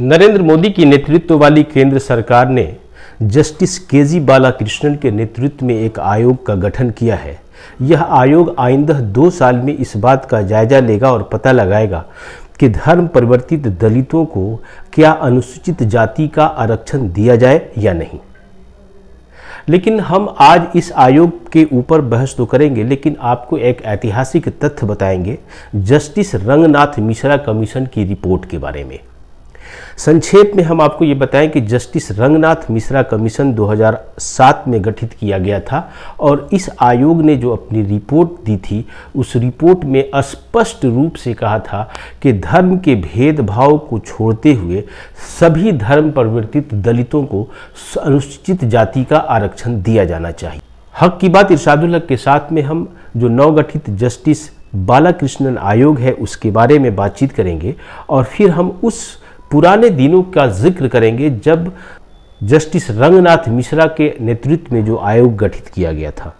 नरेंद्र मोदी की नेतृत्व वाली केंद्र सरकार ने जस्टिस के जी बालाकृष्णन के नेतृत्व में एक आयोग का गठन किया है यह आयोग आइंदा दो साल में इस बात का जायजा लेगा और पता लगाएगा कि धर्म परिवर्तित दलितों को क्या अनुसूचित जाति का आरक्षण दिया जाए या नहीं लेकिन हम आज इस आयोग के ऊपर बहस तो करेंगे लेकिन आपको एक ऐतिहासिक तथ्य बताएंगे जस्टिस रंगनाथ मिश्रा कमीशन की रिपोर्ट के बारे में संक्षेप में हम आपको ये बताएं कि जस्टिस रंगनाथ मिश्रा कमीशन 2007 में गठित किया गया था और इस आयोग ने जो अपनी रिपोर्ट दी थी उस रिपोर्ट में स्पष्ट रूप से कहा था कि धर्म के भेदभाव को छोड़ते हुए सभी धर्म परिवर्तित दलितों को अनुसूचित जाति का आरक्षण दिया जाना चाहिए हक की बात इरशादुल हक के साथ में हम जो नवगठित जस्टिस बालाकृष्णन आयोग है उसके बारे में बातचीत करेंगे और फिर हम उस पुराने दिनों का जिक्र करेंगे जब जस्टिस रंगनाथ मिश्रा के नेतृत्व में जो आयोग गठित किया गया था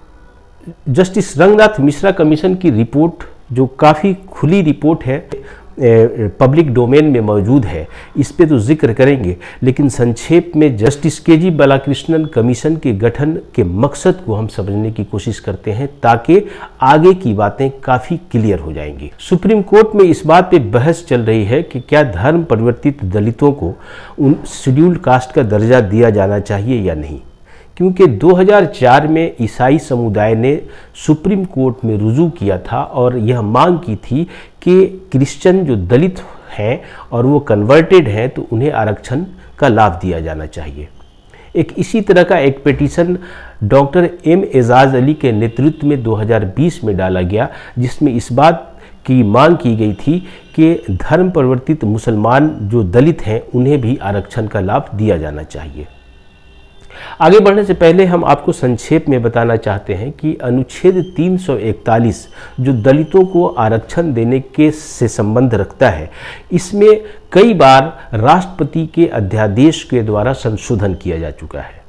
जस्टिस रंगनाथ मिश्रा कमीशन की रिपोर्ट जो काफ़ी खुली रिपोर्ट है पब्लिक डोमेन में मौजूद है इस पर तो जिक्र करेंगे लेकिन संक्षेप में जस्टिस के जी बालाकृष्णन कमीशन के गठन के मकसद को हम समझने की कोशिश करते हैं ताकि आगे की बातें काफ़ी क्लियर हो जाएंगी सुप्रीम कोर्ट में इस बात पर बहस चल रही है कि क्या धर्म परिवर्तित दलितों को उन शेड्यूल्ड कास्ट का दर्जा दिया जाना चाहिए या नहीं क्योंकि 2004 में ईसाई समुदाय ने सुप्रीम कोर्ट में रुजू किया था और यह मांग की थी कि क्रिश्चियन जो दलित हैं और वो कन्वर्टेड हैं तो उन्हें आरक्षण का लाभ दिया जाना चाहिए एक इसी तरह का एक petition doctor M Ejaz Ali के नेतृत्व में 2020 में डाला गया जिसमें इस बात की मांग की गई थी कि धर्म परिवर्तित मुसलमान जो दलित हैं उन्हें भी आरक्षण का लाभ दिया जाना चाहिए आगे बढ़ने से पहले हम आपको संक्षेप में बताना चाहते हैं कि अनुच्छेद 341 जो दलितों को आरक्षण देने के से संबंध रखता है इसमें कई बार राष्ट्रपति के अध्यादेश के द्वारा संशोधन किया जा चुका है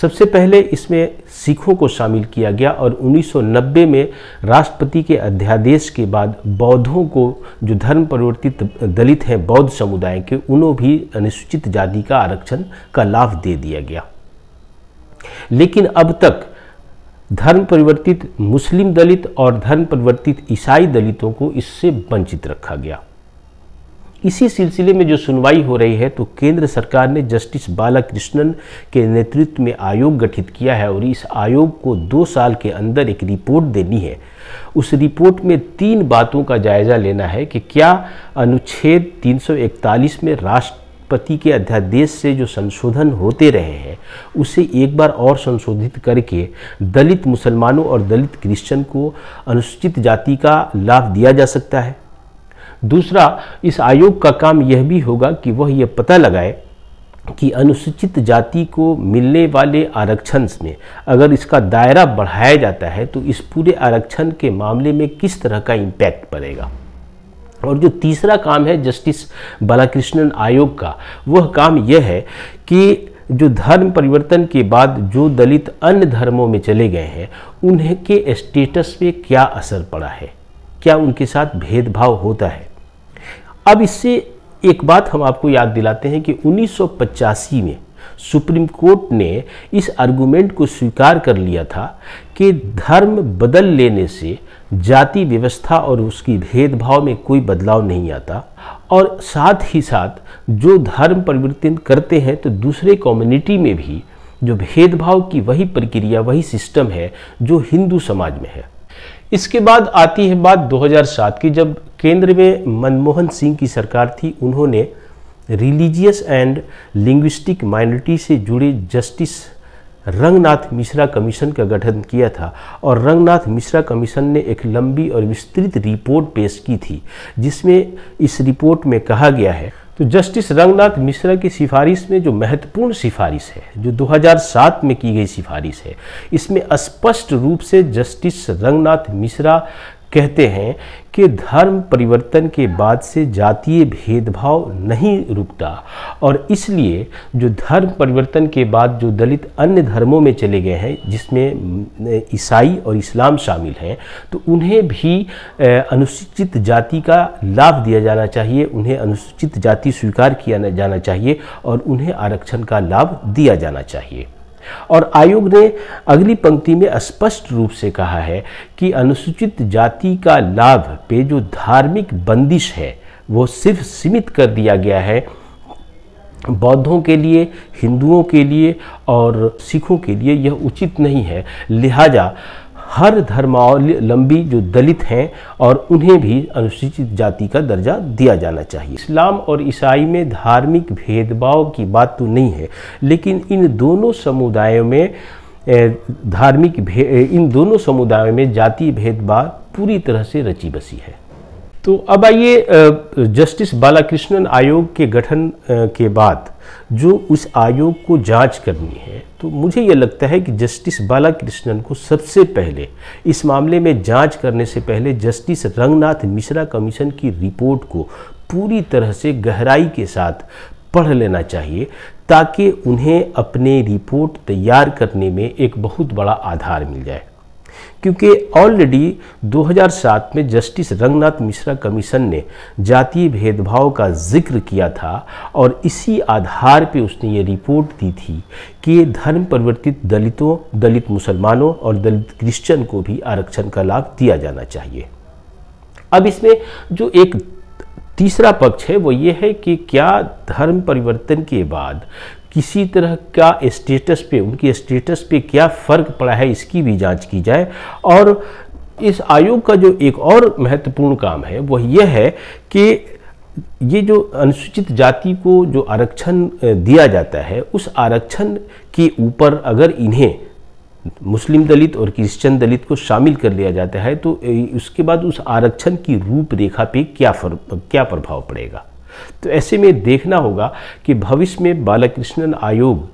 सबसे पहले इसमें सिखों को शामिल किया गया और 1990 में राष्ट्रपति के अध्यादेश के बाद बौद्धों को जो धर्म परिवर्तित दलित हैं बौद्ध समुदाय के उन्हों भी अनुसूचित जाति का आरक्षण का लाभ दे दिया गया लेकिन अब तक धर्म परिवर्तित मुस्लिम दलित और धर्म परिवर्तित ईसाई दलितों को इससे वंचित रखा गया इसी सिलसिले में जो सुनवाई हो रही है तो केंद्र सरकार ने जस्टिस बालाकृष्णन के नेतृत्व में आयोग गठित किया है और इस आयोग को दो साल के अंदर एक रिपोर्ट देनी है उस रिपोर्ट में तीन बातों का जायज़ा लेना है कि क्या अनुच्छेद 341 में राष्ट्रपति के अध्यादेश से जो संशोधन होते रहे हैं उसे एक बार और संशोधित करके दलित मुसलमानों और दलित क्रिश्चन को अनुसूचित जाति का लाभ दिया जा सकता है दूसरा इस आयोग का काम यह भी होगा कि वह यह पता लगाए कि अनुसूचित जाति को मिलने वाले आरक्षण में अगर इसका दायरा बढ़ाया जाता है तो इस पूरे आरक्षण के मामले में किस तरह का इम्पैक्ट पड़ेगा और जो तीसरा काम है जस्टिस बालाकृष्णन आयोग का वह काम यह है कि जो धर्म परिवर्तन के बाद जो दलित अन्य धर्मों में चले गए हैं उनके स्टेटस पे क्या असर पड़ा है क्या उनके साथ भेदभाव होता है अब इससे एक बात हम आपको याद दिलाते हैं कि उन्नीस में सुप्रीम कोर्ट ने इस आर्गूमेंट को स्वीकार कर लिया था कि धर्म बदल लेने से जाति व्यवस्था और उसकी भेदभाव में कोई बदलाव नहीं आता और साथ ही साथ जो धर्म परिवर्तन करते हैं तो दूसरे कम्युनिटी में भी जो भेदभाव की वही प्रक्रिया वही सिस्टम है जो हिंदू समाज में है इसके बाद आती है बात 2007 की जब केंद्र में मनमोहन सिंह की सरकार थी उन्होंने रिलीजियस एंड लिंग्विस्टिक माइनॉरिटी से जुड़े जस्टिस रंगनाथ मिश्रा कमीशन का गठन किया था और रंगनाथ मिश्रा कमीशन ने एक लंबी और विस्तृत रिपोर्ट पेश की थी जिसमें इस रिपोर्ट में कहा गया है तो जस्टिस रंगनाथ मिश्रा की सिफारिश में जो महत्वपूर्ण सिफारिश है जो 2007 में की गई सिफारिश है इसमें स्पष्ट रूप से जस्टिस रंगनाथ मिश्रा कहते हैं कि धर्म परिवर्तन के बाद से जातीय भेदभाव नहीं रुकता और इसलिए जो धर्म परिवर्तन के बाद जो दलित अन्य धर्मों में चले गए हैं जिसमें ईसाई और इस्लाम शामिल हैं तो उन्हें भी अनुसूचित जाति का लाभ दिया जाना चाहिए उन्हें अनुसूचित जाति स्वीकार किया जाना चाहिए और उन्हें आरक्षण का लाभ दिया जाना चाहिए और आयोग ने अगली पंक्ति में स्पष्ट रूप से कहा है कि अनुसूचित जाति का लाभ पे जो धार्मिक बंदिश है वो सिर्फ सीमित कर दिया गया है बौद्धों के लिए हिंदुओं के लिए और सिखों के लिए यह उचित नहीं है लिहाजा हर धर्मावलंबी जो दलित हैं और उन्हें भी अनुसूचित जाति का दर्जा दिया जाना चाहिए इस्लाम और ईसाई में धार्मिक भेदभाव की बात तो नहीं है लेकिन इन दोनों समुदायों में धार्मिक इन दोनों समुदायों में जाति भेदभाव पूरी तरह से रची बसी है तो अब आइए जस्टिस बालाकृष्णन आयोग के गठन के बाद जो उस आयोग को जांच करनी है तो मुझे ये लगता है कि जस्टिस बालाकृष्णन को सबसे पहले इस मामले में जांच करने से पहले जस्टिस रंगनाथ मिश्रा कमीशन की रिपोर्ट को पूरी तरह से गहराई के साथ पढ़ लेना चाहिए ताकि उन्हें अपने रिपोर्ट तैयार करने में एक बहुत बड़ा आधार मिल जाए क्योंकि ऑलरेडी 2007 में जस्टिस रंगनाथ मिश्रा कमीशन ने जातीय भेदभाव का जिक्र किया था और इसी आधार पर उसने ये रिपोर्ट दी थी कि धर्म परिवर्तित दलितों दलित मुसलमानों और दलित क्रिश्चियन को भी आरक्षण का लाभ दिया जाना चाहिए अब इसमें जो एक तीसरा पक्ष है वो ये है कि क्या धर्म परिवर्तन के बाद किसी तरह का स्टेटस पे उनके स्टेटस पे क्या फ़र्क पड़ा है इसकी भी जांच की जाए और इस आयोग का जो एक और महत्वपूर्ण काम है वह यह है कि ये जो अनुसूचित जाति को जो आरक्षण दिया जाता है उस आरक्षण के ऊपर अगर इन्हें मुस्लिम दलित और क्रिश्चियन दलित को शामिल कर लिया जाता है तो उसके बाद उस आरक्षण की रूपरेखा पे क्या फर, क्या प्रभाव पड़ेगा तो ऐसे में देखना होगा कि भविष्य में बालाकृष्णन आयोग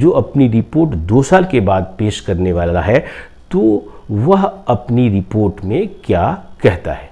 जो अपनी रिपोर्ट दो साल के बाद पेश करने वाला है तो वह अपनी रिपोर्ट में क्या कहता है